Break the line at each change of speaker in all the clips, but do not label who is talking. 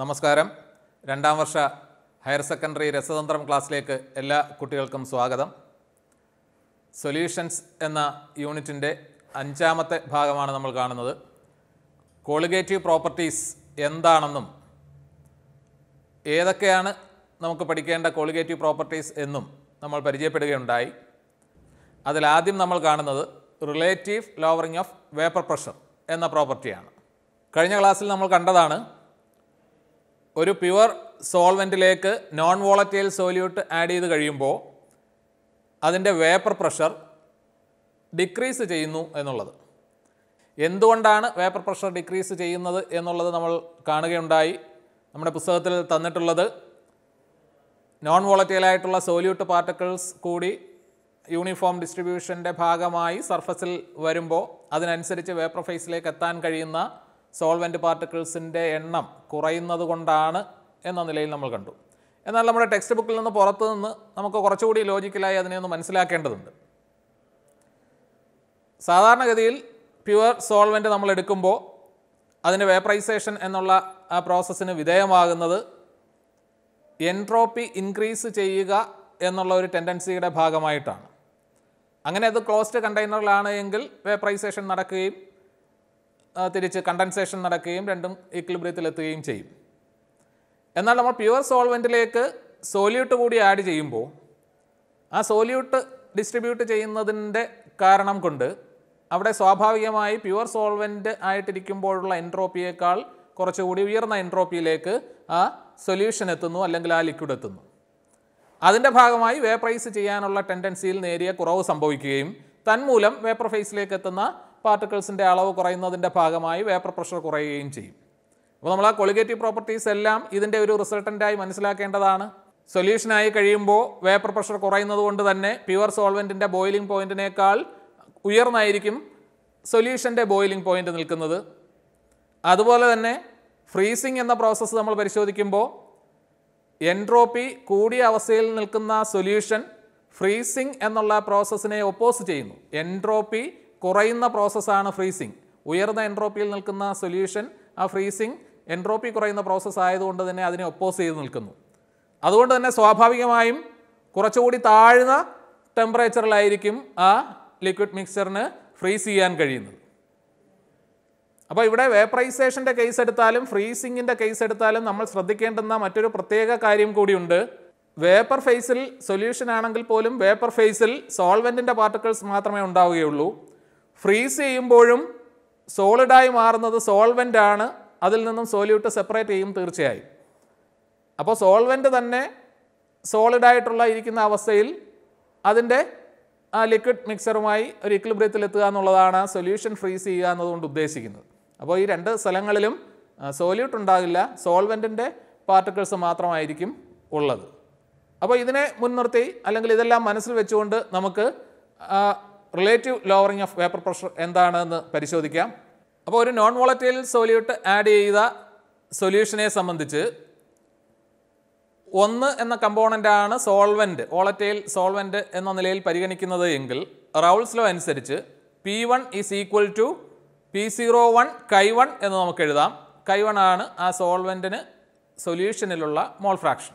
നമസ്കാരം രണ്ടാം വർഷ higher secondary രസതന്ത്രം ക്ലാസ്സിലേക്ക് എല്ലാ കുട്ടികൾക്കും സ്വാഗതം സൊല്യൂഷൻസ് എന്ന യൂണിറ്റിൻ്റെ അഞ്ചാമത്തെ ഭാഗമാണ് നമ്മൾ കാണുന്നത് കോളിഗേറ്റീവ് പ്രോപ്പർട്ടീസ് എന്താണെന്നും ഏതൊക്കെയാണ് നമുക്ക് പഠിക്കേണ്ട കോളിഗേറ്റീവ് പ്രോപ്പർട്ടീസ് എന്നും നമ്മൾ പരിചയപ്പെടുകയുണ്ടായി അതിലാദ്യം നമ്മൾ കാണുന്നത് relative lowering of vapour pressure എന്ന പ്രോപ്പർട്ടിയാണ് കഴിഞ്ഞ ക്ലാസ്സിൽ നമ്മൾ കണ്ടതാണ് ഒരു പ്യുവർ സോൾവെൻറ്റിലേക്ക് നോൺ വോളറ്റൈൽ സോല്യൂട്ട് ആഡ് ചെയ്ത് കഴിയുമ്പോൾ അതിൻ്റെ വേപ്പർ പ്രഷർ ഡിക്രീസ് ചെയ്യുന്നു എന്നുള്ളത് എന്തുകൊണ്ടാണ് വേപ്പർ പ്രഷർ ഡിക്രീസ് ചെയ്യുന്നത് എന്നുള്ളത് നമ്മൾ കാണുകയുണ്ടായി നമ്മുടെ പുസ്തകത്തിൽ തന്നിട്ടുള്ളത് നോൺ വോളറ്റൈലായിട്ടുള്ള സോല്യൂട്ട് പാർട്ടിക്കിൾസ് കൂടി യൂണിഫോം ഡിസ്ട്രിബ്യൂഷൻ്റെ ഭാഗമായി സർഫസിൽ വരുമ്പോൾ അതിനനുസരിച്ച് വേപ്പർ ഫേസിലേക്ക് എത്താൻ കഴിയുന്ന സോൾവെൻറ്റ് പാർട്ടിക്കിൾസിൻ്റെ എണ്ണം കുറയുന്നത് കൊണ്ടാണ് എന്ന നിലയിൽ നമ്മൾ കണ്ടു എന്നാൽ നമ്മുടെ ടെക്സ്റ്റ് ബുക്കിൽ നിന്ന് പുറത്തു നിന്ന് നമുക്ക് കുറച്ചുകൂടി ലോജിക്കലായി അതിനെ ഒന്ന് മനസ്സിലാക്കേണ്ടതുണ്ട് സാധാരണഗതിയിൽ പ്യുവർ സോൾവെൻറ്റ് നമ്മൾ എടുക്കുമ്പോൾ അതിൻ്റെ വേപ്പറൈസേഷൻ എന്നുള്ള ആ പ്രോസസ്സിന് വിധേയമാകുന്നത് എൻട്രോപ്പി ഇൻക്രീസ് ചെയ്യുക എന്നുള്ള ഒരു ടെൻഡൻസിയുടെ ഭാഗമായിട്ടാണ് അങ്ങനെ അത് ക്ലോസ്ഡ് കണ്ടെയ്നറിലാണ് എങ്കിൽ വേപ്പറൈസേഷൻ നടക്കുകയും തിരിച്ച് കണ്ടൻസേഷൻ നടക്കുകയും രണ്ടും ഇക്ലിബ്രിയത്തിലെത്തുകയും ചെയ്യും എന്നാൽ നമ്മൾ പ്യുവർ സോൾവെൻറ്റിലേക്ക് സോല്യൂട്ട് കൂടി ആഡ് ചെയ്യുമ്പോൾ ആ സോല്യൂട്ട് ഡിസ്ട്രിബ്യൂട്ട് ചെയ്യുന്നതിൻ്റെ കാരണം കൊണ്ട് അവിടെ സ്വാഭാവികമായി പ്യുവർ സോൾവെൻ്റ് ആയിട്ടിരിക്കുമ്പോഴുള്ള എൻട്രോപ്പിയേക്കാൾ കുറച്ചുകൂടി ഉയർന്ന എൻട്രോപ്പിയിലേക്ക് ആ സൊല്യൂഷൻ എത്തുന്നു അല്ലെങ്കിൽ ആ ലിക്വിഡ് എത്തുന്നു അതിൻ്റെ ഭാഗമായി വേപ്പറൈസ് ചെയ്യാനുള്ള ടെൻഡൻസിയിൽ നേരിയ കുറവ് സംഭവിക്കുകയും തന്മൂലം വേപ്പർ ഫേസിലേക്ക് എത്തുന്ന പാർട്ടിക്കിൾസിൻ്റെ അളവ് കുറയുന്നതിൻ്റെ ഭാഗമായി വേപ്പർ പ്രഷർ കുറയുകയും ചെയ്യും അപ്പോൾ നമ്മൾ ആ കൊളിഗേറ്റീവ് പ്രോപ്പർട്ടീസ് എല്ലാം ഇതിൻ്റെ ഒരു റിസൾട്ടൻ്റായി മനസ്സിലാക്കേണ്ടതാണ് സൊല്യൂഷനായി കഴിയുമ്പോൾ വേപ്പർ പ്രഷർ കുറയുന്നത് കൊണ്ട് തന്നെ പ്യുവർ സോൾവെൻറ്റിൻ്റെ ബോയിലിംഗ് പോയിൻറ്റിനേക്കാൾ ഉയർന്നായിരിക്കും സൊല്യൂഷൻ്റെ ബോയിലിംഗ് പോയിൻ്റ് നിൽക്കുന്നത് അതുപോലെ തന്നെ ഫ്രീസിംഗ് എന്ന പ്രോസസ്സ് നമ്മൾ പരിശോധിക്കുമ്പോൾ എൻട്രോപ്പി കൂടിയ അവസ്ഥയിൽ നിൽക്കുന്ന സൊല്യൂഷൻ ഫ്രീസിംഗ് എന്നുള്ള പ്രോസസ്സിനെ ഒപ്പോസ് ചെയ്യുന്നു എൻട്രോപ്പി കുറയുന്ന പ്രോസസ്സാണ് ഫ്രീസിങ് ഉയർന്ന എൻട്രോപ്പിയിൽ നിൽക്കുന്ന സൊല്യൂഷൻ ആ ഫ്രീസിങ് എൻട്രോപ്പി കുറയുന്ന പ്രോസസ്സ് ആയതുകൊണ്ട് തന്നെ അതിനെ ഒപ്പോസ് ചെയ്ത് നിൽക്കുന്നു അതുകൊണ്ട് തന്നെ സ്വാഭാവികമായും കുറച്ചുകൂടി താഴ്ന്ന ടെമ്പറേച്ചറിലായിരിക്കും ആ ലിക്വിഡ് മിക്സ്ചറിന് ഫ്രീസ് ചെയ്യാൻ കഴിയുന്നത് അപ്പോൾ ഇവിടെ വേപ്പറൈസേഷൻ്റെ കേസ് എടുത്താലും ഫ്രീസിങ്ങിൻ്റെ കേസ് എടുത്താലും നമ്മൾ ശ്രദ്ധിക്കേണ്ടുന്ന മറ്റൊരു പ്രത്യേക കാര്യം കൂടിയുണ്ട് വേപ്പർ ഫേസിൽ സൊല്യൂഷൻ ആണെങ്കിൽ പോലും വേപ്പർ ഫേസിൽ സോൾവെൻറ്റിൻ്റെ പാർട്ടിക്കിൾസ് മാത്രമേ ഉണ്ടാവുകയുള്ളൂ ഫ്രീസ് ചെയ്യുമ്പോഴും സോളിഡായി മാറുന്നത് സോൾവെൻ്റ് ആണ് അതിൽ നിന്നും സോല്യൂട്ട് സെപ്പറേറ്റ് ചെയ്യും തീർച്ചയായും അപ്പോൾ സോൾവെൻ്റ് തന്നെ സോളിഡായിട്ടുള്ള ഇരിക്കുന്ന അവസ്ഥയിൽ അതിൻ്റെ ആ ലിക്വിഡ് മിക്സറുമായി ഒരു ഇക്ലിബ്രിയത്തിൽ എത്തുക എന്നുള്ളതാണ് സൊല്യൂഷൻ ഫ്രീസ് ചെയ്യുക എന്നതുകൊണ്ട് ഉദ്ദേശിക്കുന്നത് അപ്പോൾ ഈ രണ്ട് സ്ഥലങ്ങളിലും സോല്യൂട്ട് ഉണ്ടാകില്ല സോൾവെൻറ്റിൻ്റെ പാർട്ടിക്കിൾസ് മാത്രമായിരിക്കും ഉള്ളത് അപ്പോൾ ഇതിനെ മുൻനിർത്തി അല്ലെങ്കിൽ ഇതെല്ലാം മനസ്സിൽ വെച്ചുകൊണ്ട് നമുക്ക് relative lowering of vapour pressure എന്താണെന്ന് പരിശോധിക്കാം അപ്പോൾ ഒരു നോൺ വോളറ്റൈൽ സോല്യൂട്ട് ആഡ് ചെയ്ത സൊല്യൂഷനെ സംബന്ധിച്ച് ഒന്ന് എന്ന കമ്പോണൻ്റാണ് സോൾവെൻറ്റ് വോളറ്റൈൽ സോൾവെൻറ്റ് എന്ന നിലയിൽ പരിഗണിക്കുന്നത് എങ്കിൽ റൗൾസ് ലോ അനുസരിച്ച് P one is equal to P zero one chi one എന്ന് നമുക്ക് എഴുതാം കൈ വൺ ആണ് ആ സോൾവെൻറ്റിന് സൊല്യൂഷനിലുള്ള മോൾ ഫ്രാക്ഷൻ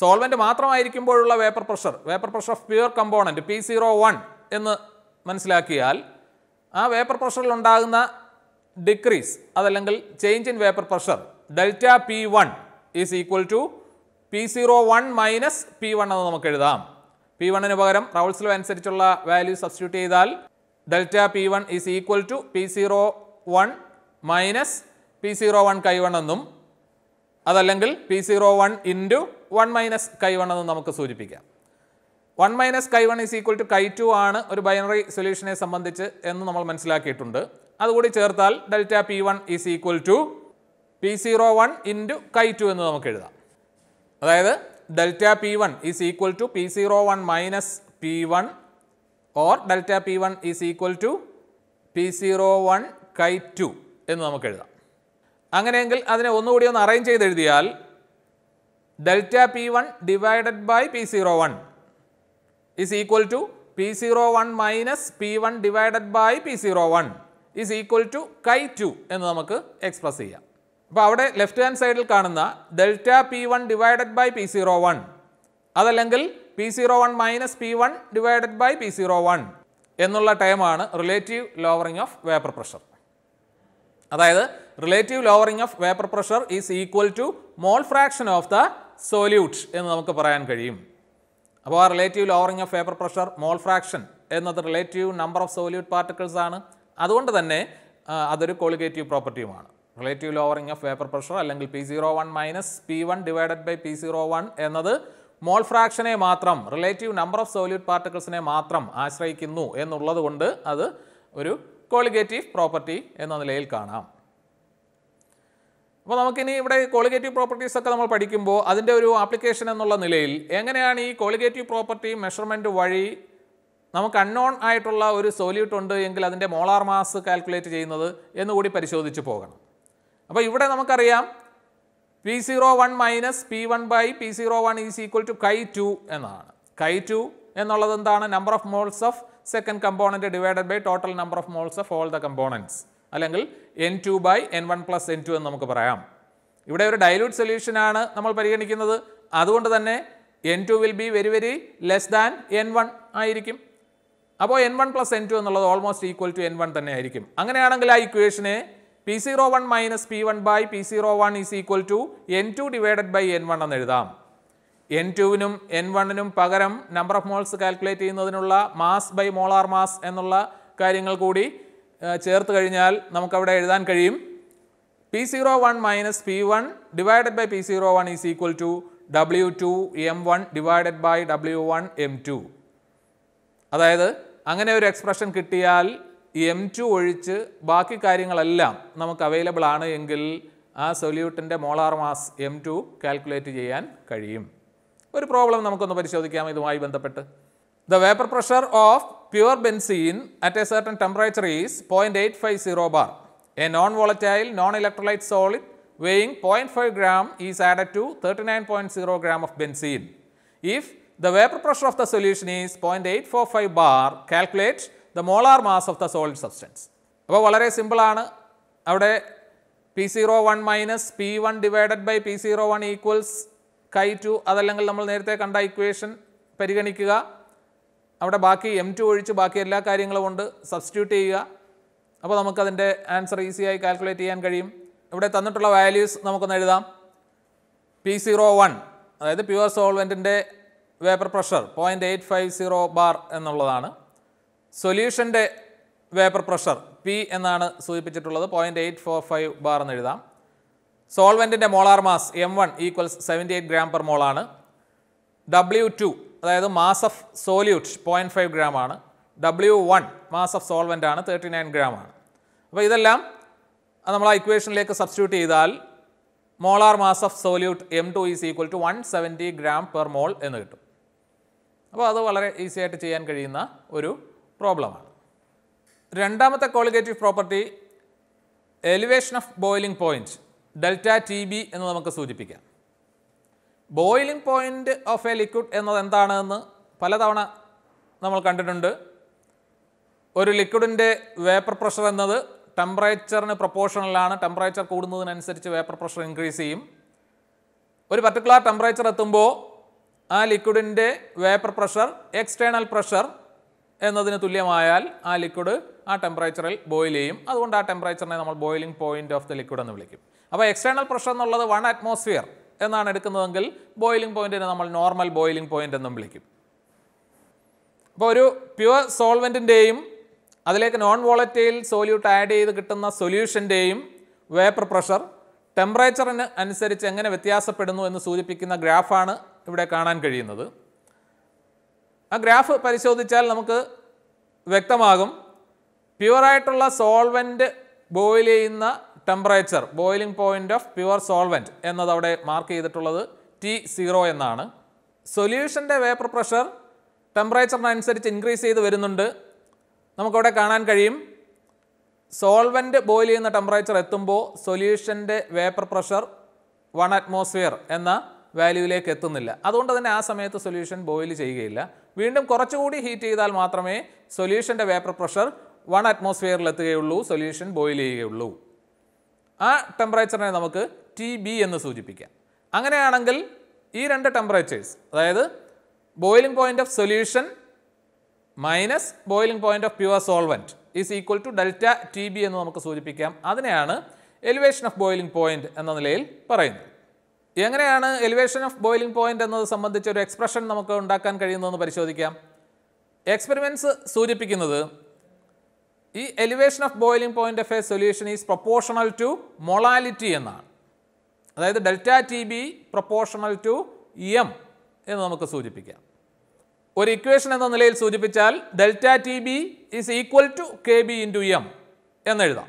സോൾവെൻറ്റ് മാത്രമായിരിക്കുമ്പോഴുള്ള vapour pressure vapour pressure of pure component P zero one എന്ന് മനസ്സിലാക്കിയാൽ ആ വേപ്പർ പ്രഷറിൽ ഉണ്ടാകുന്ന ഡിക്രീസ് അതല്ലെങ്കിൽ change in vapour pressure delta P one is equal to P zero one minus P one എന്ന് നമുക്ക് എഴുതാം പി വണ്ണിന് പകരം റൗൾസ് ലോ അനുസരിച്ചുള്ള വാല്യൂ സബ്സ്റ്റിറ്റ്യൂട്ട് ചെയ്താൽ delta P one is equal to P zero one minus P zero one എന്നും അതല്ലെങ്കിൽ P zero one into one minus chi എന്നും നമുക്ക് സൂചിപ്പിക്കാം one minus chi one is equal to chi two ആണ് ഒരു binary സൊല്യൂഷനെ സംബന്ധിച്ച് എന്ന് നമ്മൾ മനസ്സിലാക്കിയിട്ടുണ്ട് അതുകൂടി ചേർത്താൽ delta P one is equal to P zero one into chi two എന്ന് നമുക്ക് എഴുതാം അതായത് delta P one is equal to P zero one minus P one or delta P one is equal to P zero one chi two എന്ന് നമുക്ക് എഴുതാം അങ്ങനെയെങ്കിൽ അതിനെ ഒന്നുകൂടി ഒന്ന് അറേഞ്ച് ചെയ്ത് എഴുതിയാൽ delta P one divided by P zero one is equal to P01 minus P one divided by P zero one is equal to chi two എന്ന് നമുക്ക് എക്സ്പ്രസ് ചെയ്യാം അപ്പോൾ അവിടെ ലെഫ്റ്റ് ഹാൻഡ് സൈഡിൽ കാണുന്ന delta P one divided by P zero one അതല്ലെങ്കിൽ P zero one minus P one divided by P zero one എന്നുള്ള ടൈമാണ് relative lowering of vapour pressure അതായത് relative lowering of vapour pressure is equal to mole fraction of the solute എന്ന് നമുക്ക് പറയാൻ കഴിയും അപ്പോൾ ആ relative lowering of vapour pressure mole fraction എന്നത് relative number of solute particles ആണ് അതുകൊണ്ട് തന്നെ അതൊരു colligative പ്രോപ്പർട്ടിയുമാണ് relative lowering of vapour pressure അല്ലെങ്കിൽ P zero one minus P one divided by P zero one എന്നത് മോൾ ഫ്രാക്ഷനെ മാത്രം റിലേറ്റീവ് നമ്പർ ഓഫ് സോല്യൂട്ട് പാർട്ടിക്കിൾസിനെ മാത്രം ആശ്രയിക്കുന്നു എന്നുള്ളത് കൊണ്ട് അത് ഒരു കോളിഗേറ്റീവ് പ്രോപ്പർട്ടി എന്ന നിലയിൽ കാണാം അപ്പോൾ നമുക്കിനി ഇവിടെ കോളിഗേറ്റീവ് പ്രോപ്പർട്ടീസ് ഒക്കെ നമ്മൾ പഠിക്കുമ്പോൾ അതിൻ്റെ ഒരു ആപ്ലിക്കേഷൻ എന്നുള്ള നിലയിൽ എങ്ങനെയാണ് ഈ കോളിഗേറ്റീവ് പ്രോപ്പർട്ടി മെഷർമെൻറ്റ് വഴി നമുക്ക് അൺനോൺ ആയിട്ടുള്ള ഒരു സോല്യൂട്ട് ഉണ്ട് എങ്കിൽ അതിൻ്റെ മോളാർ മാസ് കാൽക്കുലേറ്റ് ചെയ്യുന്നത് എന്നുകൂടി പരിശോധിച്ച് പോകണം അപ്പോൾ ഇവിടെ നമുക്കറിയാം P zero one minus P one by P zero one is equal to chi two എന്നാണ് കൈ ടു എന്നുള്ളത് എന്താണ് number of moles of second component divided by total number of moles of all the components അല്ലെങ്കിൽ N two by N one plus N two എന്ന് നമുക്ക് പറയാം ഇവിടെ ഒരു dilute സൊല്യൂഷനാണ് നമ്മൾ പരിഗണിക്കുന്നത് അതുകൊണ്ട് തന്നെ N two will be very very less than N one ആയിരിക്കും അപ്പോൾ N one plus N two എന്നുള്ളത് almost equal to N one തന്നെ ആയിരിക്കും അങ്ങനെയാണെങ്കിൽ ആ ഇക്വേഷനെ P zero one minus P one by P zero one is equal to N two divided by N one എന്ന് എഴുതാം എൻ ടുവിനും എൻ വണ്ണിനും പകരം നമ്പർ ഓഫ് മോൾസ് കാൽക്കുലേറ്റ് ചെയ്യുന്നതിനുള്ള മാസ് ബൈ മോളാർ മാസ് എന്നുള്ള കാര്യങ്ങൾ കൂടി ചേർത്ത് കഴിഞ്ഞാൽ നമുക്കവിടെ എഴുതാൻ കഴിയും P zero one minus P one divided by P zero one is equal to W two M one divided by W one M two അതായത് അങ്ങനെ ഒരു എക്സ്പ്രഷൻ കിട്ടിയാൽ എം ടു ഒഴിച്ച് ബാക്കി കാര്യങ്ങളെല്ലാം നമുക്ക് അവൈലബിൾ ആണ് എങ്കിൽ ആ സൊല്യൂട്ടിൻ്റെ molar mass M two calculate ചെയ്യാൻ കഴിയും ഒരു പ്രോബ്ലം നമുക്കൊന്ന് പരിശോധിക്കാം ഇതുമായി ബന്ധപ്പെട്ട് the vapour pressure of pure benzene at a certain temperature is 0.850 bar. A non-volatile, non-electrolyte solid weighing 0.5 gram is added to 39.0 gram of benzene. If the vapor pressure of the solution is 0.845 bar, calculate the molar mass of the solid substance. അപ്പോൾ വളരെ സിമ്പിളാണ് അവിടെ P zero one minus P one divided by P zero one equals chi two അതല്ലെങ്കിൽ നമ്മൾ നേരത്തെ കണ്ട equation പരിഗണിക്കുക അവിടെ ബാക്കി എം ടു ഒഴിച്ച് ബാക്കി എല്ലാ കാര്യങ്ങളും ഉണ്ട് സബ്സ്റ്റിറ്റ്യൂട്ട് ചെയ്യുക അപ്പോൾ നമുക്കതിൻ്റെ ആൻസർ ഈസിയായി കാൽക്കുലേറ്റ് ചെയ്യാൻ കഴിയും ഇവിടെ തന്നിട്ടുള്ള വാല്യൂസ് നമുക്കൊന്ന് എഴുതാം പി സീറോ വൺ അതായത് പ്യുവർ സോൾവെൻറ്റിൻ്റെ vapour pressure point eight five zero bar എന്നുള്ളതാണ് സൊല്യൂഷൻ്റെ വേപ്പർ പ്രഷർ പി എന്നാണ് സൂചിപ്പിച്ചിട്ടുള്ളത് point eight four five bar എന്ന് എഴുതാം സോൾവെൻറ്റിൻ്റെ molar mass M one equals seventy eight gram per മോളാണ് ഡബ്ല്യു ടു അതായത് mass of solute point five gram ആണ് W one mass of solvent ആണ് തേർട്ടി നയൻ ഗ്രാം ആണ് അപ്പോൾ ഇതെല്ലാം നമ്മൾ ആ ഇക്വേഷനിലേക്ക് സബ്സ്റ്റിറ്റ്യൂട്ട് ചെയ്താൽ molar mass of solute M two is equal to one seventy gram per mole എന്ന് കിട്ടും അപ്പോൾ അത് വളരെ ഈസി ആയിട്ട് ചെയ്യാൻ കഴിയുന്ന ഒരു പ്രോബ്ലമാണ് രണ്ടാമത്തെ colligative property elevation of boiling point delta T B എന്ന് നമുക്ക് സൂചിപ്പിക്കാം boiling point of a liquid എന്നത് എന്താണെന്ന് പലതവണ നമ്മൾ കണ്ടിട്ടുണ്ട് ഒരു ലിക്വിഡിൻ്റെ വേപ്പർ പ്രഷർ എന്നത് ടെമ്പറേച്ചറിന് പ്രൊപ്പോഷണലാണ് ടെമ്പറേച്ചർ കൂടുന്നതിനനുസരിച്ച് വേപ്പർ പ്രഷർ ഇൻക്രീസ് ചെയ്യും ഒരു പർട്ടിക്കുലർ ടെമ്പറേച്ചർ എത്തുമ്പോൾ ആ ലിക്വിഡിൻ്റെ വേപ്പർ പ്രഷർ എക്സ്റ്റേണൽ പ്രഷർ എന്നതിന് തുല്യമായാൽ ആ ലിക്വിഡ് ആ ടെമ്പറേച്ചറിൽ ബോയിൽ ചെയ്യും അതുകൊണ്ട് ആ ടെമ്പറേച്ചറിനെ നമ്മൾ boiling point of the liquid എന്ന് വിളിക്കും അപ്പോൾ എക്സ്റ്റേണൽ പ്രഷർ എന്നുള്ളത് വൺ അറ്റ്മോസ്ഫിയർ എന്നാണ് എടുക്കുന്നതെങ്കിൽ ബോയിലിംഗ് പോയിൻറ്റിനെ നമ്മൾ നോർമൽ ബോയിലിംഗ് പോയിൻ്റ് എന്നും വിളിക്കും അപ്പോൾ ഒരു പ്യുവർ സോൾവെൻറ്റിൻ്റെയും അതിലേക്ക് നോൺ വോളറ്റൈൽ സോല്യൂട്ട് ആഡ് ചെയ്ത് കിട്ടുന്ന സൊല്യൂഷൻ്റെയും വേപ്പർ പ്രഷർ ടെമ്പറേച്ചറിന് അനുസരിച്ച് എങ്ങനെ വ്യത്യാസപ്പെടുന്നു എന്ന് സൂചിപ്പിക്കുന്ന ഗ്രാഫാണ് ഇവിടെ കാണാൻ കഴിയുന്നത് ആ ഗ്രാഫ് പരിശോധിച്ചാൽ നമുക്ക് വ്യക്തമാകും പ്യുവറായിട്ടുള്ള സോൾവെൻറ്റ് ബോയിൽ ചെയ്യുന്ന temperature boiling point of pure solvent എന്നത് അവിടെ മാർക്ക് ചെയ്തിട്ടുള്ളത് ടി സീറോ എന്നാണ് സൊല്യൂഷൻ്റെ വേപ്പർ പ്രഷർ ടെമ്പറേച്ചറിനനുസരിച്ച് ഇൻക്രീസ് ചെയ്ത് വരുന്നുണ്ട് നമുക്കവിടെ കാണാൻ കഴിയും സോൾവെൻറ്റ് ബോയിൽ ചെയ്യുന്ന ടെമ്പറേച്ചർ എത്തുമ്പോൾ സൊല്യൂഷൻ്റെ വേപ്പർ പ്രഷർ വൺ അറ്റ്മോസ്ഫിയർ എന്ന വാല്യൂവിലേക്ക് എത്തുന്നില്ല അതുകൊണ്ട് തന്നെ ആ സമയത്ത് സൊല്യൂഷൻ ബോയിൽ ചെയ്യുകയില്ല വീണ്ടും കുറച്ചുകൂടി ഹീറ്റ് ചെയ്താൽ മാത്രമേ സൊല്യൂഷൻ്റെ വേപ്പർ പ്രഷർ വൺ അറ്റ്മോസ്ഫിയറിൽ എത്തുകയുള്ളൂ സൊല്യൂഷൻ ബോയിൽ ചെയ്യുകയുള്ളൂ ആ ടെമ്പറേച്ചറിനെ നമുക്ക് ടി ബി എന്ന് സൂചിപ്പിക്കാം അങ്ങനെയാണെങ്കിൽ ഈ രണ്ട് ടെമ്പറേച്ചേഴ്സ് അതായത് boiling point of solution minus boiling point of pure solvent is equal to delta T B എന്ന് നമുക്ക് സൂചിപ്പിക്കാം അതിനെയാണ് എലിവേഷൻ ഓഫ് ബോയിലിംഗ് പോയിൻ്റ് എന്ന നിലയിൽ പറയുന്നത് എങ്ങനെയാണ് എലിവേഷൻ ഓഫ് ബോയിലിംഗ് പോയിൻ്റ് എന്നത് സംബന്ധിച്ച് ഒരു എക്സ്പ്രഷൻ നമുക്ക് ഉണ്ടാക്കാൻ കഴിയുന്നതെന്ന് പരിശോധിക്കാം എക്സ്പെരിമെൻറ്റ്സ് സൂചിപ്പിക്കുന്നത് ഈ elevation of boiling point of a solution is proportional to molality എന്നാണ് അതായത് delta T B proportional to M എന്ന് നമുക്ക് സൂചിപ്പിക്കാം ഒരു ഇക്വേഷൻ എന്ന നിലയിൽ സൂചിപ്പിച്ചാൽ delta T B is equal to K B into M എന്നെഴുതാം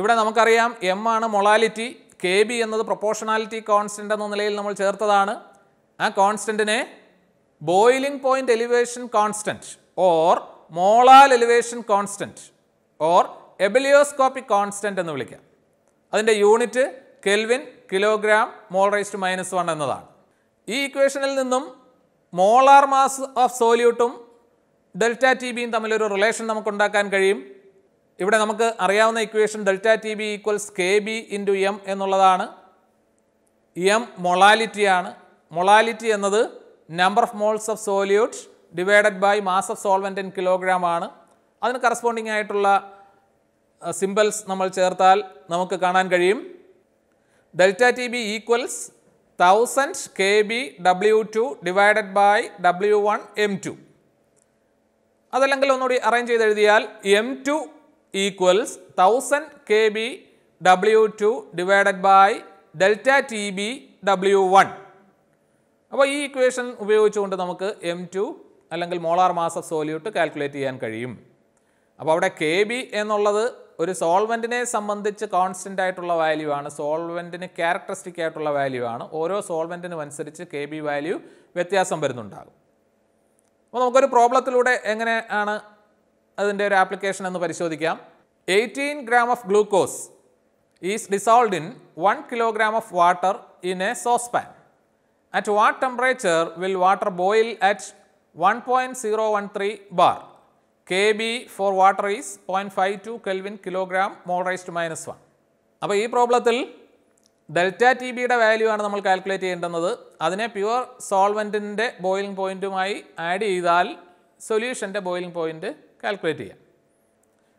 ഇവിടെ നമുക്കറിയാം എം ആണ് മൊളാലിറ്റി കെ ബി എന്നത് പ്രൊപ്പോർഷണാലിറ്റി കോൺസ്റ്റൻ്റ് എന്ന നിലയിൽ നമ്മൾ ചേർത്തതാണ് ആ കോൺസ്റ്റൻറ്റിനെ boiling point elevation constant or molal elevation constant or ebullioscopic constant എന്ന് വിളിക്കാം അതിൻ്റെ യൂണിറ്റ് കെൽവിൻ കിലോഗ്രാം മോൾ റേസ്റ്റ് മൈനസ് വൺ എന്നതാണ് ഈ ഇക്വേഷനിൽ നിന്നും മോളാർ മാസ് ഓഫ് സോല്യൂട്ടും ഡെൽറ്റ ടി ബിയും തമ്മിലൊരു റിലേഷൻ നമുക്ക് ഉണ്ടാക്കാൻ കഴിയും ഇവിടെ നമുക്ക് അറിയാവുന്ന equation delta T B equals K B into M എന്നുള്ളതാണ് എം മൊളാലിറ്റിയാണ് മൊളാലിറ്റി എന്നത് number of moles of solute divided by mass of solvent in kilogram ആണ് അതിന് കറസ്പോണ്ടിങ് ആയിട്ടുള്ള സിമ്പിൾസ് നമ്മൾ ചേർത്താൽ നമുക്ക് കാണാൻ കഴിയും delta T B equals thousand K B W two divided by W one M two അതല്ലെങ്കിൽ ഒന്നുകൂടി അറേഞ്ച് ചെയ്ത് എഴുതിയാൽ M two equals thousand K B W two divided by delta T B W one അപ്പോൾ ഈ equation ഉപയോഗിച്ചുകൊണ്ട് നമുക്ക് M two അല്ലെങ്കിൽ molar mass of solute calculate ചെയ്യാൻ കഴിയും അപ്പോൾ അവിടെ കെ ബി എന്നുള്ളത് ഒരു സോൾവെൻറ്റിനെ സംബന്ധിച്ച് കോൺസ്റ്റൻ്റ് ആയിട്ടുള്ള വാല്യൂ ആണ് സോൾവെൻറ്റിന് ക്യാരക്ടറിസ്റ്റിക് ആയിട്ടുള്ള വാല്യൂ ആണ് ഓരോ സോൾവെൻറ്റിനും അനുസരിച്ച് കെ ബി വാല്യൂ വ്യത്യാസം വരുന്നുണ്ടാകും അപ്പോൾ നമുക്കൊരു പ്രോബ്ലത്തിലൂടെ എങ്ങനെ ആണ് അതിൻ്റെ ഒരു ആപ്ലിക്കേഷൻ എന്ന് പരിശോധിക്കാം eighteen gram of glucose is dissolved in one kilogram of water in a saucepan at what temperature will water boil at one point zero one three bar Kb for water is 0.52 Kelvin kilogram mole raised to minus 1. അപ്പോൾ ഈ പ്രോബ്ലത്തിൽ delta T ബിയുടെ value ആണ് നമ്മൾ calculate ചെയ്യേണ്ടുന്നത് അതിനെ pure സോൾവെൻറ്റിൻ്റെ boiling പോയിൻറ്റുമായി ആഡ് ചെയ്താൽ സൊല്യൂഷൻ്റെ ബോയിലിംഗ് പോയിന്റ് കാൽക്കുലേറ്റ് ചെയ്യാം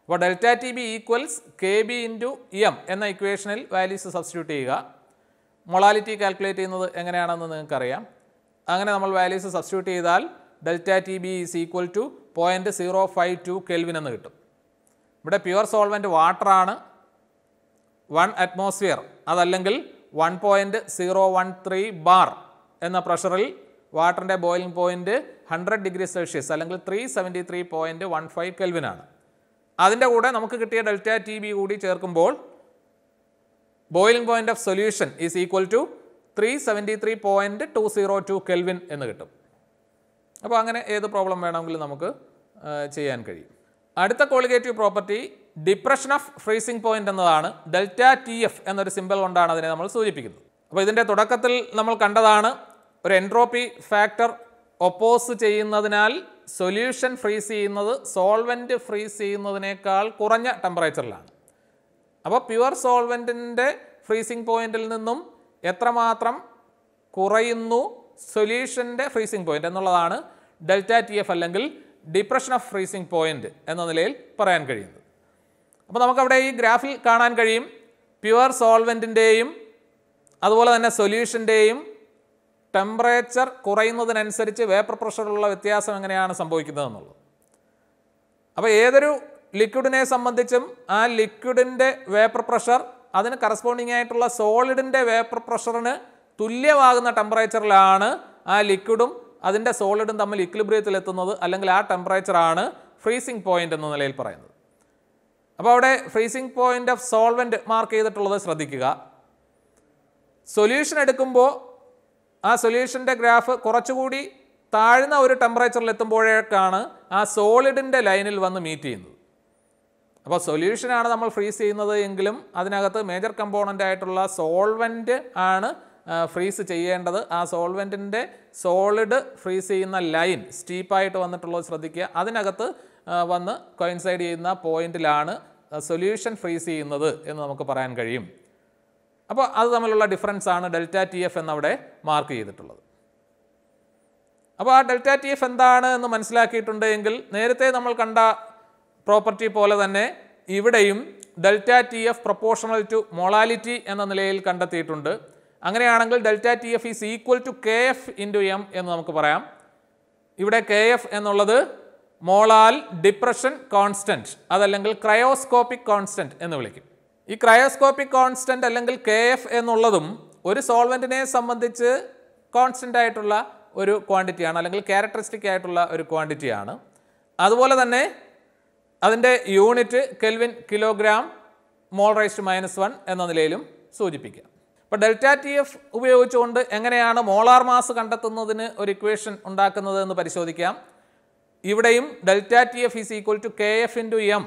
അപ്പോൾ delta T B equals K B into M എന്ന ഇക്വേഷനിൽ വാല്യൂസ് സബ്സ്റ്റിറ്റ്യൂട്ട് ചെയ്യുക മൊളാലിറ്റി കാൽക്കുലേറ്റ് ചെയ്യുന്നത് എങ്ങനെയാണെന്ന് നിങ്ങൾക്കറിയാം അങ്ങനെ നമ്മൾ വാല്യൂസ് സബ്സ്റ്റിറ്റ്യൂട്ട് ചെയ്താൽ delta T B is equal to point zero five two kelvin എന്ന് കിട്ടും ഇവിടെ പ്യുവർ സോൾവെൻറ്റ് വാട്ടറാണ് വൺ അറ്റ്മോസ്ഫിയർ അതല്ലെങ്കിൽ one point zero one three bar എന്ന പ്രഷറിൽ വാട്ടറിൻ്റെ boiling point hundred degree Celsius അല്ലെങ്കിൽ three seventy three point one five കെൽവിനാണ് അതിൻ്റെ കൂടെ നമുക്ക് കിട്ടിയ ഡെൽറ്റ ടി ബി കൂടി ചേർക്കുമ്പോൾ boiling point of solution is equal to three seventy three point two zero two kelvin എന്ന് കിട്ടും അപ്പോൾ അങ്ങനെ ഏത് പ്രോബ്ലം വേണമെങ്കിലും നമുക്ക് ചെയ്യാൻ കഴിയും അടുത്ത colligative property depression of freezing point എന്നതാണ് ഡെൽറ്റ ടി എഫ് എന്നൊരു സിമ്പിൾ കൊണ്ടാണ് അതിനെ നമ്മൾ സൂചിപ്പിക്കുന്നത് അപ്പോൾ ഇതിൻ്റെ തുടക്കത്തിൽ നമ്മൾ കണ്ടതാണ് ഒരു എൻട്രോപ്പി ഫാക്ടർ ഒപ്പോസ് ചെയ്യുന്നതിനാൽ സൊല്യൂഷൻ ഫ്രീസ് ചെയ്യുന്നത് സോൾവെൻറ്റ് ഫ്രീസ് ചെയ്യുന്നതിനേക്കാൾ കുറഞ്ഞ ടെമ്പറേച്ചറിലാണ് അപ്പോൾ പ്യുവർ സോൾവെൻറ്റിൻ്റെ ഫ്രീസിംഗ് പോയിന്റിൽ നിന്നും എത്രമാത്രം കുറയുന്നു സൊല്യൂഷൻ്റെ ഫ്രീസിംഗ് പോയിന്റ് എന്നുള്ളതാണ് ഡെൽറ്റ ടി എഫ് അല്ലെങ്കിൽ ഡിപ്രഷൻ ഓഫ് ഫ്രീസിംഗ് പോയിന്റ് എന്ന നിലയിൽ പറയാൻ കഴിയുന്നത് അപ്പോൾ നമുക്കവിടെ ഈ ഗ്രാഫിൽ കാണാൻ കഴിയും പ്യുവർ സോൾവെൻറ്റിൻ്റെയും അതുപോലെ തന്നെ സൊല്യൂഷൻ്റെയും ടെമ്പറേച്ചർ കുറയുന്നതിനനുസരിച്ച് വേപ്പർ പ്രഷറിലുള്ള വ്യത്യാസം എങ്ങനെയാണ് സംഭവിക്കുന്നതെന്നുള്ളത് അപ്പോൾ ഏതൊരു ലിക്വിഡിനെ സംബന്ധിച്ചും ആ ലിക്വിഡിൻ്റെ വേപ്പർ പ്രഷർ അതിന് കറസ്പോണ്ടിങ് ആയിട്ടുള്ള സോളിഡിൻ്റെ വേപ്പർ പ്രഷറിന് തുല്യമാകുന്ന ടെമ്പറേച്ചറിലാണ് ആ ലിക്വിഡും അതിൻ്റെ സോളിഡും തമ്മിൽ ഇക്ലിബ്രിയത്തിൽ എത്തുന്നത് അല്ലെങ്കിൽ ആ ടെമ്പറേച്ചറാണ് ഫ്രീസിംഗ് പോയിൻ്റ് എന്ന നിലയിൽ പറയുന്നത് അപ്പോൾ അവിടെ freezing point of solvent mark ചെയ്തിട്ടുള്ളത് ശ്രദ്ധിക്കുക സൊല്യൂഷൻ എടുക്കുമ്പോൾ ആ സൊല്യൂഷൻ്റെ ഗ്രാഫ് കുറച്ചുകൂടി താഴ്ന്ന ഒരു ടെമ്പറേച്ചറിൽ എത്തുമ്പോഴേക്കാണ് ആ സോളിഡിൻ്റെ ലൈനിൽ വന്ന് മീറ്റ് ചെയ്യുന്നത് അപ്പോൾ സൊല്യൂഷനാണ് നമ്മൾ ഫ്രീസ് ചെയ്യുന്നത് എങ്കിലും അതിനകത്ത് മേജർ കമ്പോണൻ്റ് ആയിട്ടുള്ള സോൾവെൻ്റ് ആണ് ഫ്രീസ് ചെയ്യേണ്ടത് ആ സോൾവെൻറ്റിൻ്റെ സോളിഡ് ഫ്രീസ് ചെയ്യുന്ന ലൈൻ സ്റ്റീപ്പായിട്ട് വന്നിട്ടുള്ളത് ശ്രദ്ധിക്കുക അതിനകത്ത് വന്ന് കോയിൻസൈഡ് ചെയ്യുന്ന പോയിന്റിലാണ് സൊല്യൂഷൻ ഫ്രീസ് ചെയ്യുന്നത് എന്ന് നമുക്ക് പറയാൻ കഴിയും അപ്പോൾ അത് തമ്മിലുള്ള ഡിഫറൻസ് ആണ് ഡെൽറ്റ ടി എഫ് എന്നവിടെ മാർക്ക് ചെയ്തിട്ടുള്ളത് അപ്പോൾ ആ ഡെൽറ്റ ടി എഫ് എന്താണ് എന്ന് മനസ്സിലാക്കിയിട്ടുണ്ടെങ്കിൽ നേരത്തെ നമ്മൾ കണ്ട പ്രോപ്പർട്ടി പോലെ തന്നെ ഇവിടെയും delta T F proportional to molality എന്ന നിലയിൽ കണ്ടെത്തിയിട്ടുണ്ട് അങ്ങനെയാണെങ്കിൽ delta T F is equal to K F into M എന്ന് നമുക്ക് പറയാം ഇവിടെ കെ എഫ് എന്നുള്ളത് മോളാൽ ഡിപ്രഷൻ കോൺസ്റ്റൻറ്റ് അതല്ലെങ്കിൽ ക്രയോസ്കോപ്പിക് കോൺസ്റ്റൻറ്റ് എന്ന് വിളിക്കും ഈ ക്രയോസ്കോപ്പിക് കോൺസ്റ്റൻറ്റ് അല്ലെങ്കിൽ കെ എഫ് എന്നുള്ളതും ഒരു സോൾവെൻറ്റിനെ സംബന്ധിച്ച് കോൺസ്റ്റൻ്റ് ആയിട്ടുള്ള ഒരു ക്വാണ്ടിറ്റിയാണ് അല്ലെങ്കിൽ ക്യാരക്ടറിസ്റ്റിക് ആയിട്ടുള്ള ഒരു ക്വാണ്ടിറ്റിയാണ് അതുപോലെ തന്നെ അതിൻ്റെ unit kelvin kilogram mole raise to minus one എന്ന നിലയിലും സൂചിപ്പിക്കാം അപ്പോൾ ഡെൽറ്റ ടി എഫ് ഉപയോഗിച്ചുകൊണ്ട് എങ്ങനെയാണ് മോളാർ മാസ് കണ്ടെത്തുന്നതിന് ഒരു ഇക്വേഷൻ ഉണ്ടാക്കുന്നത് എന്ന് പരിശോധിക്കാം ഇവിടെയും delta T F is equal to K F into M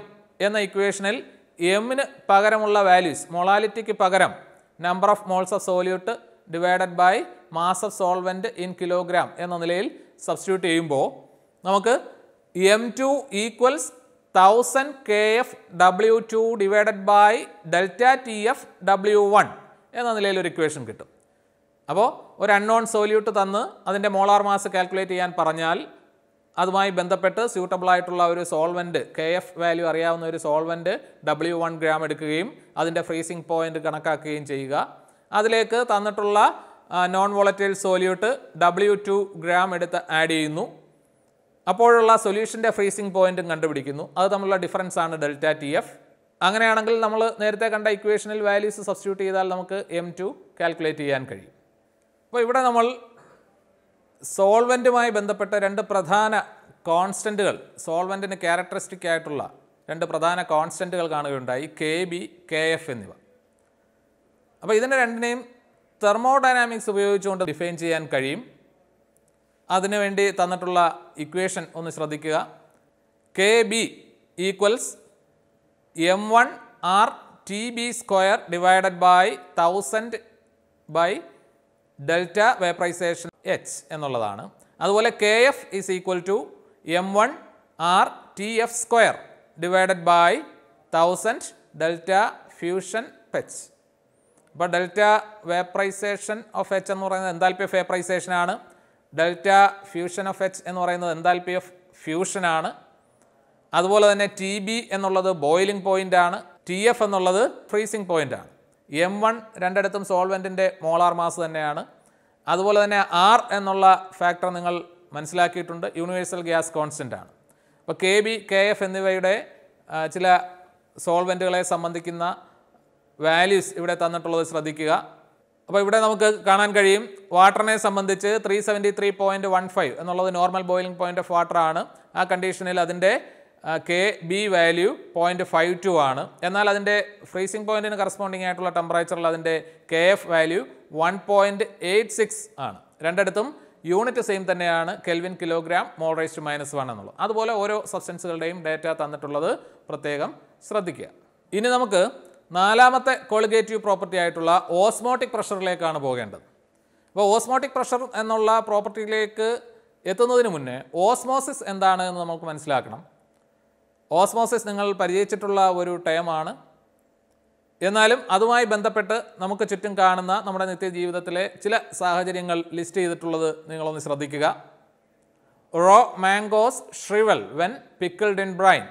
എന്ന ഇക്വേഷനിൽ എമ്മിന് പകരമുള്ള വാല്യൂസ് മോളാലിറ്റിക്ക് പകരം number of moles of solute divided by mass of solvent in kilogram എന്ന നിലയിൽ സബ്സ്റ്റിറ്റ്യൂട്ട് ചെയ്യുമ്പോൾ നമുക്ക് M two equals thousand K F W two divided by delta T F W one എന്ന നിലയിൽ ഒരു ഇക്വേഷൻ കിട്ടും അപ്പോൾ ഒരു അൺനോൺ സോല്യൂട്ട് തന്ന് അതിൻ്റെ മോളാർ മാസ് കാൽക്കുലേറ്റ് ചെയ്യാൻ പറഞ്ഞാൽ അതുമായി ബന്ധപ്പെട്ട് സ്യൂട്ടബിൾ ആയിട്ടുള്ള ഒരു സോൾവെൻറ്റ് കെ എഫ് വാല്യൂ അറിയാവുന്ന ഒരു സോൾവെൻറ്റ് ഡബ്ല്യു വൺ ഗ്രാം എടുക്കുകയും അതിൻ്റെ ഫ്രീസിംഗ് പോയിൻ്റ് കണക്കാക്കുകയും ചെയ്യുക അതിലേക്ക് തന്നിട്ടുള്ള non volatile solute W two gram എടുത്ത് ആഡ് ചെയ്യുന്നു അപ്പോഴുള്ള സൊല്യൂഷൻ്റെ ഫ്രീസിംഗ് പോയിൻറ്റും കണ്ടുപിടിക്കുന്നു അത് തമ്മിലുള്ള ഡിഫറൻസ് ആണ് ഡെൽറ്റ ടി എഫ് അങ്ങനെയാണെങ്കിൽ നമ്മൾ നേരത്തെ കണ്ട ഇക്വേഷനിൽ വാല്യൂസ് സബ്സ്റ്റിറ്റ്യൂട്ട് ചെയ്താൽ നമുക്ക് എം ടു കാൽക്കുലേറ്റ് ചെയ്യാൻ കഴിയും അപ്പോൾ ഇവിടെ നമ്മൾ സോൾവെൻറ്റുമായി ബന്ധപ്പെട്ട രണ്ട് പ്രധാന കോൺസ്റ്റൻറ്റുകൾ സോൾവെൻറ്റിന് ക്യാരക്ടറിസ്റ്റിക് ആയിട്ടുള്ള രണ്ട് പ്രധാന കോൺസ്റ്റൻറ്റുകൾ കാണുകയുണ്ടായി കെ ബി കെ എഫ് എന്നിവ അപ്പോൾ ഇതിൻ്റെ രണ്ടിനെയും തെർമോഡൈനാമിക്സ് ഉപയോഗിച്ചുകൊണ്ട് ഡിഫൈൻ ചെയ്യാൻ കഴിയും അതിനുവേണ്ടി തന്നിട്ടുള്ള ഇക്വേഷൻ ഒന്ന് ശ്രദ്ധിക്കുക K B equals M one R T B square divided by thousand by delta vaporisation H എന്നുള്ളതാണ് അതുപോലെ K F is equal to M one R T F square divided by thousand delta fusion H അപ്പോൾ delta vaporisation of H എന്ന് പറയുന്നത് enthalpy of വേപ്രൈസേഷനാണ് delta fusion of H എന്ന് പറയുന്നത് enthalpy of ഫ്യൂഷനാണ് അതുപോലെ തന്നെ ടി ബി എന്നുള്ളത് ബോയിലിംഗ് ആണ് ടി എഫ് എന്നുള്ളത് ഫ്രീസിംഗ് ആണ് എം വൺ രണ്ടിടത്തും സോൾവെൻറ്റിൻ്റെ മോളാർ മാസ് തന്നെയാണ് അതുപോലെ തന്നെ ആർ എന്നുള്ള ഫാക്ടർ നിങ്ങൾ മനസ്സിലാക്കിയിട്ടുണ്ട് യൂണിവേഴ്സൽ ഗ്യാസ് കോൺസ്റ്റൻ്റ് ആണ് അപ്പോൾ കെ ബി കെ എഫ് എന്നിവയുടെ ചില സോൾവെൻറ്റുകളെ സംബന്ധിക്കുന്ന വാല്യൂസ് ഇവിടെ തന്നിട്ടുള്ളത് ശ്രദ്ധിക്കുക അപ്പോൾ ഇവിടെ നമുക്ക് കാണാൻ കഴിയും വാട്ടറിനെ സംബന്ധിച്ച് three seventy three point one five എന്നുള്ളത് normal boiling point of water ആണ് ആ കണ്ടീഷനിൽ അതിൻ്റെ K B value point five two ആണ് എന്നാൽ അതിൻ്റെ ഫ്രീസിംഗ് പോയിൻറ്റിന് കറസ്പോണ്ടിങ് ആയിട്ടുള്ള ടെമ്പറേച്ചറിൽ അതിൻ്റെ K F value one point eight six ആണ് രണ്ടിടത്തും യൂണിറ്റ് സെയിം തന്നെയാണ് kelvin kilogram mole raised minus one എന്നുള്ളത് അതുപോലെ ഓരോ സബ്സ്റ്റൻസുകളുടെയും ഡേറ്റ തന്നിട്ടുള്ളത് പ്രത്യേകം ശ്രദ്ധിക്കുക ഇനി നമുക്ക് നാലാമത്തെ കോളിഗേറ്റീവ് പ്രോപ്പർട്ടി ആയിട്ടുള്ള ഓസ്മോട്ടിക് പ്രഷറിലേക്കാണ് പോകേണ്ടത് അപ്പോൾ ഓസ്മോട്ടിക് പ്രഷർ എന്നുള്ള പ്രോപ്പർട്ടിയിലേക്ക് എത്തുന്നതിന് മുന്നേ ഓസ്മോസിസ് എന്താണ് എന്ന് നമുക്ക് മനസ്സിലാക്കണം ഓസ്മോസിസ് നിങ്ങൾ പരിചയിച്ചിട്ടുള്ള ഒരു ടേമാണ് എന്നാലും അതുമായി ബന്ധപ്പെട്ട് നമുക്ക് ചുറ്റും കാണുന്ന നമ്മുടെ നിത്യജീവിതത്തിലെ ചില സാഹചര്യങ്ങൾ ലിസ്റ്റ് ചെയ്തിട്ടുള്ളത് നിങ്ങളൊന്ന് ശ്രദ്ധിക്കുക raw mangoes shrivel when pickled in brine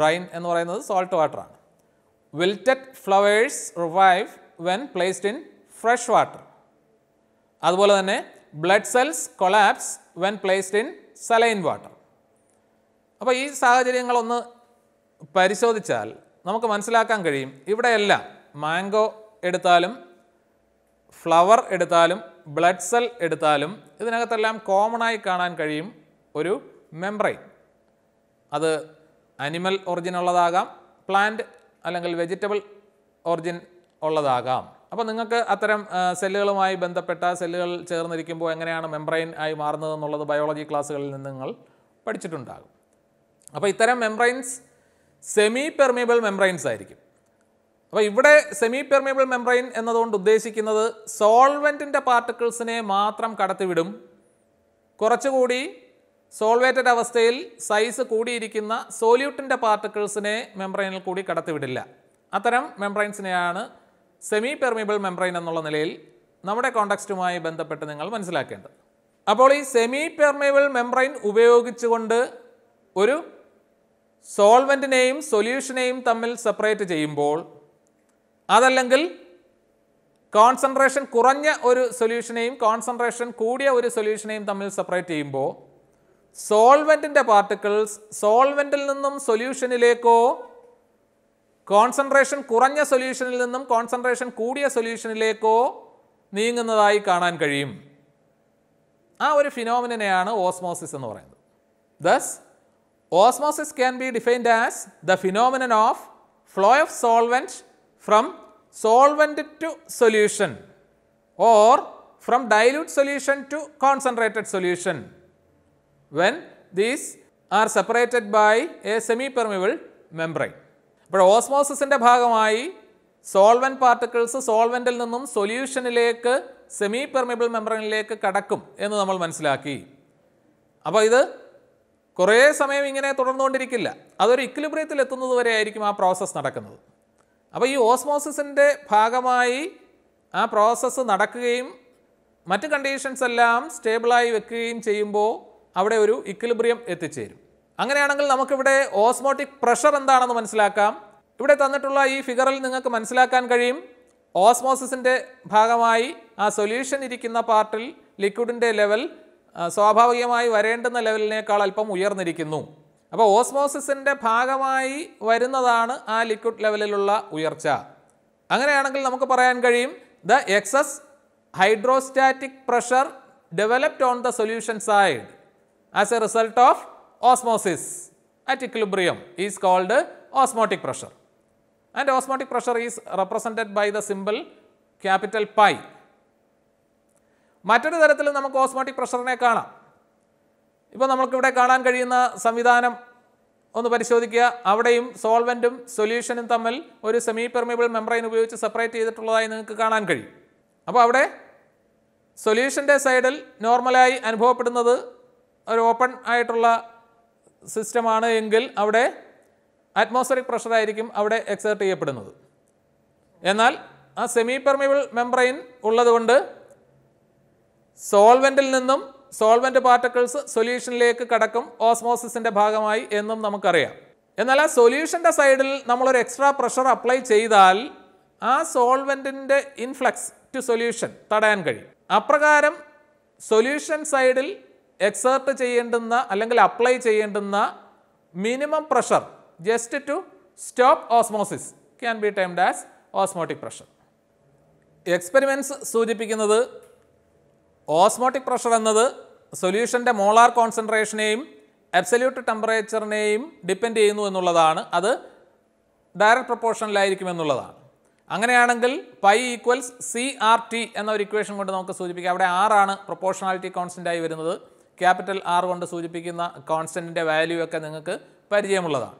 brine എന്ന് പറയുന്നത് സോൾട്ട് വാട്ടറാണ് wilted flowers revive when placed in fresh water അതുപോലെ തന്നെ blood cells collapse when placed in saline water അപ്പോൾ ഈ സാഹചര്യങ്ങളൊന്ന് പരിശോധിച്ചാൽ നമുക്ക് മനസ്സിലാക്കാൻ കഴിയും ഇവിടെയെല്ലാം മാംഗോ എടുത്താലും ഫ്ലവർ എടുത്താലും ബ്ലഡ് സെൽ എടുത്താലും ഇതിനകത്തെല്ലാം കോമണായി കാണാൻ കഴിയും ഒരു മെംബ്രെയിൻ അത് അനിമൽ ഒറിജിൻ ഉള്ളതാകാം പ്ലാന്റ് അല്ലെങ്കിൽ വെജിറ്റബിൾ ഒറിജിൻ ഉള്ളതാകാം അപ്പോൾ നിങ്ങൾക്ക് അത്തരം സെല്ലുകളുമായി ബന്ധപ്പെട്ട സെല്ലുകൾ ചേർന്നിരിക്കുമ്പോൾ എങ്ങനെയാണ് മെംബ്രെയിൻ ആയി മാറുന്നത് എന്നുള്ളത് ബയോളജി ക്ലാസ്സുകളിൽ നിന്ന് നിങ്ങൾ പഠിച്ചിട്ടുണ്ടാകും അപ്പോൾ ഇത്തരം മെംബ്രൈൻസ് സെമി പെർമിയബിൾ മെംബ്രൈൻസ് ആയിരിക്കും അപ്പോൾ ഇവിടെ സെമി പെർമിയബിൾ മെംബ്രൈൻ എന്നതുകൊണ്ട് ഉദ്ദേശിക്കുന്നത് സോൾവെൻറ്റിൻ്റെ പാർട്ടിക്കിൾസിനെ മാത്രം കടത്തിവിടും കുറച്ചുകൂടി സോൾവേറ്റഡ് അവസ്ഥയിൽ സൈസ് കൂടിയിരിക്കുന്ന സോല്യൂട്ടിൻ്റെ പാർട്ടിക്കിൾസിനെ മെംബ്രൈനിൽ കൂടി കടത്തിവിടില്ല അത്തരം മെംബ്രൈൻസിനെയാണ് സെമി പെർമിയബിൾ മെംബ്രൈൻ എന്നുള്ള നിലയിൽ നമ്മുടെ കോണ്ടക്സ്റ്റുമായി ബന്ധപ്പെട്ട് നിങ്ങൾ മനസ്സിലാക്കേണ്ടത് അപ്പോൾ ഈ സെമി പെർമിയബിൾ മെംബ്രൈൻ ഉപയോഗിച്ചുകൊണ്ട് ഒരു സോൾവെൻറ്റിനെയും സൊല്യൂഷനെയും തമ്മിൽ സെപ്പറേറ്റ് ചെയ്യുമ്പോൾ അതല്ലെങ്കിൽ കോൺസെൻട്രേഷൻ കുറഞ്ഞ ഒരു സൊല്യൂഷനെയും കോൺസെൻട്രേഷൻ കൂടിയ ഒരു സൊല്യൂഷനെയും തമ്മിൽ സെപ്പറേറ്റ് ചെയ്യുമ്പോൾ സോൾവെൻറ്റിൻ്റെ പാർട്ടിക്കിൾസ് സോൾവെൻറ്റിൽ നിന്നും സൊല്യൂഷനിലേക്കോ കോൺസെൻട്രേഷൻ കുറഞ്ഞ സൊല്യൂഷനിൽ നിന്നും കോൺസെൻട്രേഷൻ കൂടിയ സൊല്യൂഷനിലേക്കോ നീങ്ങുന്നതായി കാണാൻ കഴിയും ആ ഒരു ഫിനോമിനെയാണ് ഓസ്മോസിസ് എന്ന് പറയുന്നത് thus Osmosis can be defined as the phenomenon of flow of solvent from solvent to solution or from dilute solution to concentrated solution when these are separated by a semi-permeable membrane. അപ്പോൾ ഓസ്മോസിൻ്റെ ഭാഗമായി solvent particles സോൾവെൻറ്റിൽ നിന്നും സൊല്യൂഷനിലേക്ക് semi permeable മെമ്പറിനിലേക്ക് കടക്കും എന്ന് നമ്മൾ മനസ്സിലാക്കി അപ്പോൾ ഇത് കുറേ സമയം ഇങ്ങനെ തുടർന്നുകൊണ്ടിരിക്കില്ല അതൊരു ഇക്വിലിബ്രിയത്തിൽ എത്തുന്നത് വരെ ആയിരിക്കും ആ പ്രോസസ്സ് നടക്കുന്നത് അപ്പോൾ ഈ ഓസ്മോസിസിൻ്റെ ഭാഗമായി ആ പ്രോസസ്സ് നടക്കുകയും മറ്റ് കണ്ടീഷൻസ് എല്ലാം സ്റ്റേബിളായി വെക്കുകയും ചെയ്യുമ്പോൾ അവിടെ ഒരു ഇക്വിലിബ്രിയം എത്തിച്ചേരും അങ്ങനെയാണെങ്കിൽ നമുക്കിവിടെ ഓസ്മോട്ടിക് പ്രഷർ എന്താണെന്ന് മനസ്സിലാക്കാം ഇവിടെ തന്നിട്ടുള്ള ഈ ഫിഗറിൽ നിങ്ങൾക്ക് മനസ്സിലാക്കാൻ കഴിയും ഓസ്മോസിസിൻ്റെ ഭാഗമായി ആ സൊല്യൂഷൻ ഇരിക്കുന്ന പാർട്ടിൽ ലിക്വിഡിൻ്റെ ലെവൽ സ്വാഭാവികമായി വരേണ്ടുന്ന ലെവലിനേക്കാൾ അല്പം ഉയർന്നിരിക്കുന്നു അപ്പോൾ ഓസ്മോസിസിൻ്റെ ഭാഗമായി വരുന്നതാണ് ആ ലിക്വിഡ് ലെവലിലുള്ള ഉയർച്ച അങ്ങനെയാണെങ്കിൽ നമുക്ക് പറയാൻ കഴിയും the excess hydrostatic pressure developed on the solution side as a result of osmosis at equilibrium is called osmotic pressure and osmotic pressure is represented by the simple capital pi മറ്റൊരു തരത്തിൽ നമുക്ക് osmotic പ്രഷറിനെ കാണാം ഇപ്പോൾ നമുക്കിവിടെ കാണാൻ കഴിയുന്ന സംവിധാനം ഒന്ന് പരിശോധിക്കുക അവിടെയും സോൾവെൻറ്റും സൊല്യൂഷനും തമ്മിൽ ഒരു സെമി പെർമിബിൾ മെംബ്രെയിൻ ഉപയോഗിച്ച് സെപ്പറേറ്റ് ചെയ്തിട്ടുള്ളതായി നിങ്ങൾക്ക് കാണാൻ കഴിയും അപ്പോൾ അവിടെ സൊല്യൂഷൻ്റെ സൈഡിൽ നോർമലായി അനുഭവപ്പെടുന്നത് ഒരു ഓപ്പൺ ആയിട്ടുള്ള സിസ്റ്റമാണ് എങ്കിൽ അവിടെ അറ്റ്മോസ്ഫറിക് പ്രഷറായിരിക്കും അവിടെ എക്സേർട്ട് ചെയ്യപ്പെടുന്നത് എന്നാൽ ആ സെമി പെർമിബിൾ മെംബ്രെയിൻ ഉള്ളതുകൊണ്ട് സോൾവെൻറ്റിൽ നിന്നും സോൾവെൻറ്റ് പാർട്ടിക്കിൾസ് സൊല്യൂഷനിലേക്ക് കടക്കും ഓസ്മോസിൻ്റെ ഭാഗമായി എന്നും നമുക്കറിയാം എന്നാൽ ആ സൊല്യൂഷൻ്റെ സൈഡിൽ നമ്മളൊരു എക്സ്ട്രാ പ്രഷർ അപ്ലൈ ചെയ്താൽ ആ സോൾവെൻറ്റിൻ്റെ ഇൻഫ്ലക്സ് ടു സൊല്യൂഷൻ തടയാൻ കഴിയും അപ്രകാരം സൊല്യൂഷൻ സൈഡിൽ എക്സേർട്ട് ചെയ്യേണ്ടുന്ന അല്ലെങ്കിൽ അപ്ലൈ ചെയ്യേണ്ടുന്ന minimum pressure just to stop osmosis can be termed as osmotic pressure experiments സൂചിപ്പിക്കുന്നത് ഓസ്മോട്ടിക് പ്രഷർ എന്നത് സൊല്യൂഷൻ്റെ മോളാർ കോൺസെൻട്രേഷനെയും അബ്സല്യൂട്ട് ടെമ്പറേച്ചറിനെയും ഡിപ്പെൻഡ് ചെയ്യുന്നു എന്നുള്ളതാണ് അത് ഡയറക്റ്റ് പ്രപ്പോർഷനിലായിരിക്കും എന്നുള്ളതാണ് അങ്ങനെയാണെങ്കിൽ pi equals C R T എന്ന ഒരു ഇക്വേഷൻ കൊണ്ട് നമുക്ക് സൂചിപ്പിക്കാം അവിടെ ആറാണ് പ്രൊപ്പോർഷണാലിറ്റി കോൺസ്റ്റൻ്റായി വരുന്നത് ക്യാപിറ്റൽ ആർ കൊണ്ട് സൂചിപ്പിക്കുന്ന കോൺസ്റ്റൻറ്റിൻ്റെ വാല്യൂ ഒക്കെ നിങ്ങൾക്ക് പരിചയമുള്ളതാണ്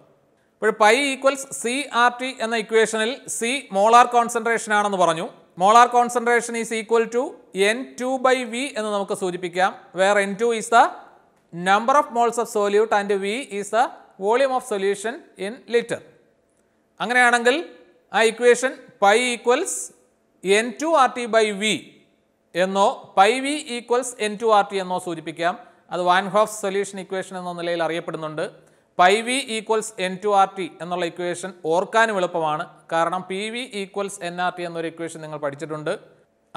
ഇപ്പോൾ pi equals C R T എന്ന ഇക്വേഷനിൽ സി മോളാർ കോൺസെൻട്രേഷൻ ആണെന്ന് പറഞ്ഞു molar concentration is equal to N two by V എന്ന് നമുക്ക് സൂചിപ്പിക്കാം where N two is the number of moles of solute and V is the volume of solution in litre അങ്ങനെയാണെങ്കിൽ ആ equation pi equals N two R T by V എന്നോ pi V equals N two R T എന്നോ സൂചിപ്പിക്കാം അത് van Hoff solution equation എന്ന നിലയിൽ അറിയപ്പെടുന്നുണ്ട് pi V equals N two R T എന്നുള്ള ഇക്വേഷൻ ഓർക്കാനും എളുപ്പമാണ് കാരണം P V equals N R T എന്നൊരു ഇക്വേഷൻ നിങ്ങൾ പഠിച്ചിട്ടുണ്ട്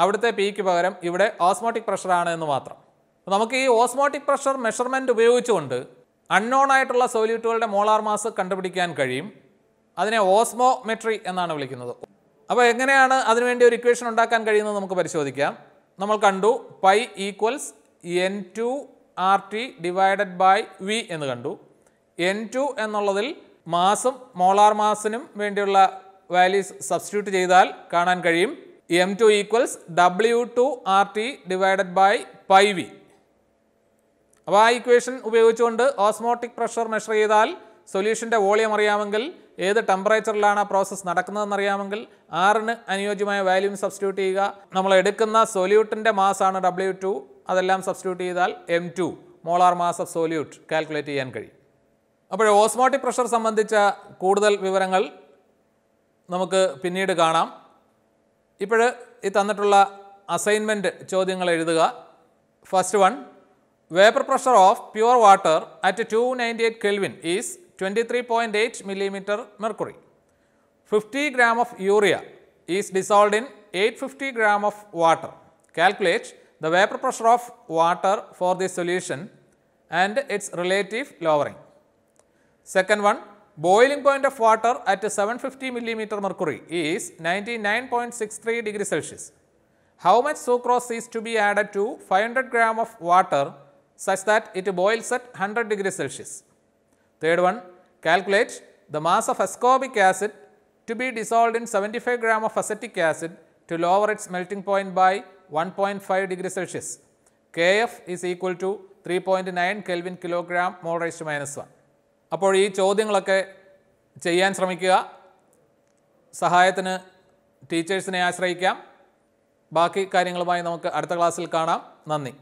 അവിടുത്തെ പിക്ക് പകരം ഇവിടെ ഓസ്മോട്ടിക് പ്രഷറാണ് എന്ന് മാത്രം നമുക്ക് ഈ ഓസ്മോട്ടിക് പ്രഷർ മെഷർമെൻറ്റ് ഉപയോഗിച്ചുകൊണ്ട് അൺനോൺ ആയിട്ടുള്ള സോല്യൂട്ടുകളുടെ മോളാർ മാസ് കണ്ടുപിടിക്കാൻ കഴിയും അതിനെ ഓസ്മോമെട്രി എന്നാണ് വിളിക്കുന്നത് അപ്പോൾ എങ്ങനെയാണ് അതിനുവേണ്ടി ഒരു ഇക്വേഷൻ ഉണ്ടാക്കാൻ കഴിയുന്നത് നമുക്ക് പരിശോധിക്കാം നമ്മൾ കണ്ടു pi equals N two R T divided by V എന്ന് കണ്ടു എൻ ടു എന്നുള്ളതിൽ മാസും മോളാർ മാസിനും വേണ്ടിയുള്ള വാല്യൂസ് സബ്സ്റ്റിറ്റ്യൂട്ട് ചെയ്താൽ കാണാൻ കഴിയും M two equals W two R T divided by pi V അപ്പോൾ ആ ഇക്വേഷൻ ഉപയോഗിച്ചുകൊണ്ട് ഓസ്മോട്ടിക് പ്രഷർ മെഷർ ചെയ്താൽ സൊല്യൂഷൻ്റെ വോളിയം അറിയാമെങ്കിൽ ഏത് ടെമ്പറേച്ചറിലാണ് ആ പ്രോസസ്സ് നടക്കുന്നതെന്ന് അറിയാമെങ്കിൽ ആറിന് അനുയോജ്യമായ വാല്യൂം സബ്സ്റ്റിറ്റ്യൂട്ട് ചെയ്യുക നമ്മൾ എടുക്കുന്ന സൊല്യൂട്ടിൻ്റെ മാസ്സാണ് ഡബ്ല്യു ടു അതെല്ലാം സബ്സ്റ്റിറ്റ്യൂട്ട് ചെയ്താൽ M two molar mass of solute calculate ചെയ്യാൻ കഴിയും അപ്പോൾ ഓസ്മോട്ടിക് പ്രഷർ സംബന്ധിച്ച കൂടുതൽ വിവരങ്ങൾ നമുക്ക് പിന്നീട് കാണാം ഇപ്പോൾ ഈ തന്നിട്ടുള്ള അസൈൻമെൻറ്റ് ചോദ്യങ്ങൾ എഴുതുക first one vapour pressure of pure water at two ninety eight kelvin is twenty three point eight millimetre mercury fifty gram of urea is dissolved in eight fifty gram of water calculate the vapour pressure of water for the solution and its relative lowering second one boiling point of water at 750 millimeter mercury is 99.63 degree Celsius. How much sucrose is to be added to 500 gram of water such that it boils at 100 degree Celsius? Third one, calculate the mass of ascorbic acid to be dissolved in 75 gram of acetic acid to lower its melting point by 1.5 degree Celsius. Kf is equal to 3.9 Kelvin kilogram mole raised to minus 1. അപ്പോൾ ഈ ചോദ്യങ്ങളൊക്കെ ചെയ്യാൻ ശ്രമിക്കുക സഹായത്തിന് ടീച്ചേഴ്സിനെ ആശ്രയിക്കാം ബാക്കി കാര്യങ്ങളുമായി നമുക്ക് അടുത്ത ക്ലാസ്സിൽ കാണാം നന്ദി